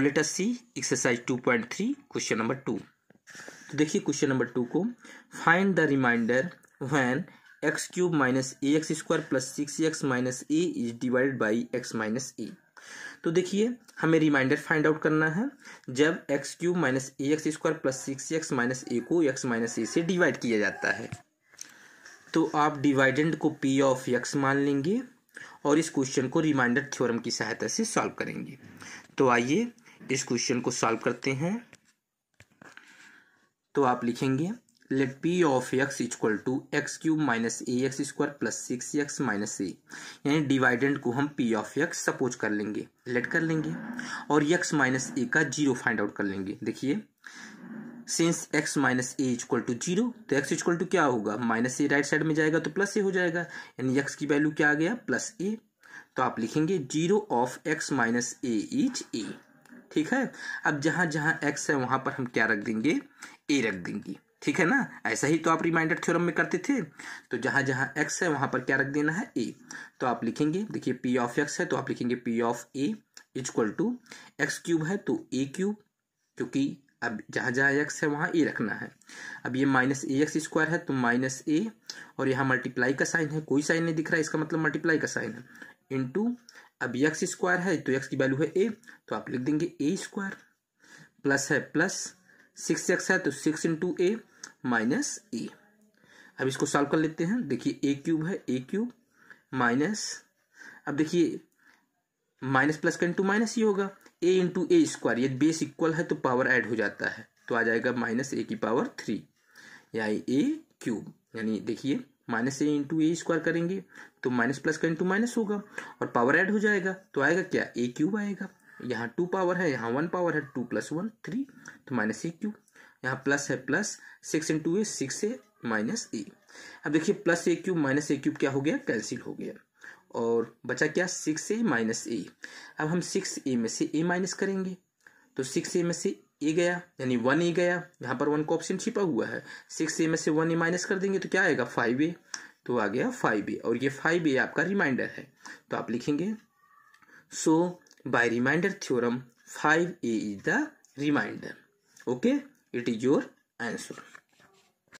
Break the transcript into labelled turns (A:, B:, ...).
A: now let us see exercise two point three question number two तो देखिए question number two को find the reminder when X cube minus A X square plus six X minus A is divided by X minus A तो देखिए हमें reminder find out करना है जब X cube minus A X square plus six X minus A को X minus ए से divide किया जाता है तो आप डिवाइडेंड को पी ऑफ एक्स मान लेंगे और इस क्वेश्चन को रिमाइंडर थ्योरम की सहायता से सॉल्व करेंगे तो आइए इस क्वेश्चन को सॉल्व करते हैं तो आप लिखेंगे let P of X equal to x cube minus A X square plus six X minus A यानी डिवाइडेंट को हम पी ऑफ एक्स सपोज कर लेंगे लेट कर लेंगे और एक्स माइनस ए का जीरो फाइंड आउट कर लेंगे देखिए since X minus A equal to zero तो एक्स इक्वल टू क्या होगा माइनस ए राइट साइड में जाएगा तो प्लस ए हो जाएगा यानी एक्स की वैल्यू क्या आ गया प्लस ए तो आप लिखेंगे zero of x minus A is a ठीक है अब जहां जहां एक्स है वहां पर हम क्या रख देंगे ए रख देंगे ठीक है ना ऐसा ही तो आप रिमाइंडर थ्योरम में करते थे तो जहां जहां एक्स है वहां पर क्या रख देना है ए तो आप लिखेंगे देखिए पी ऑफ एक्स है तो आप लिखेंगे p of a is equal to x cube है तो ए क्यूब क्योंकि अब जहां जहां एक्स है वहां ए रखना है अब ये माइनस ए एक्स स्क्वायर है तो माइनस ए और यहाँ मल्टीप्लाई का साइन है कोई साइन नहीं दिख रहा है इसका मतलब मल्टीप्लाई का साइन है इंटू अब यक्स स्क्वायर है तो यक्स की वैल्यू है ए तो आप लिख देंगे ए स्क्वायर प्लस है प्लस सिक्स एक्स है तो six into a minus a अब इसको सॉल्व कर लेते हैं देखिए ए क्यूब है ए क्यूब माइनस अब देखिए माइनस प्लस का इंटू माइनस ये होगा ए इंटू ए स्क्वायर यदि बेस इक्वल है तो पावर ऐड हो जाता है तो आ जाएगा माइनस ए की पावर थ्री यानी ए क्यूब यानी देखिए minus a into a square करेंगे तो माइनस प्लस का इंटू माइनस होगा और पावर ऐड हो जाएगा तो आएगा क्या ए क्यूब आएगा यहाँ टू पावर है यहाँ वन पावर है टू प्लस वन थ्री तो माइनस ए क्यूब यहाँ प्लस है plus six into a six a minus a अब देखिए plus a cube minus a cube क्या हो गया कैंसिल हो गया और बचा क्या सिक्स ए माइनस ए अब हम सिक्स ए में से ए माइनस करेंगे तो सिक्स ए में से ई e गया यानी वन ई e गया यहाँ पर वन का ऑप्शन छिपा हुआ है सिक्स ए में से वन ए माइनस कर देंगे तो क्या आएगा फाइव ए तो आ गया फाइव ए और ये फाइव ए आपका रिमाइंडर है तो आप लिखेंगे so by remainder theorem five a is the remainder okay it is your answer